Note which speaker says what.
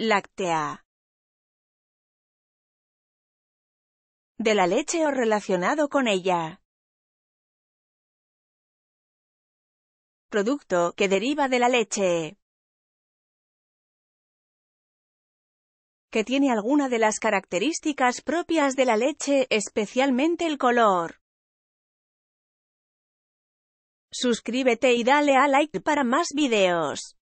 Speaker 1: láctea. De la leche o relacionado con ella. Producto que deriva de la leche. que tiene alguna de las características propias de la leche, especialmente el color. Suscríbete y dale a like para más videos.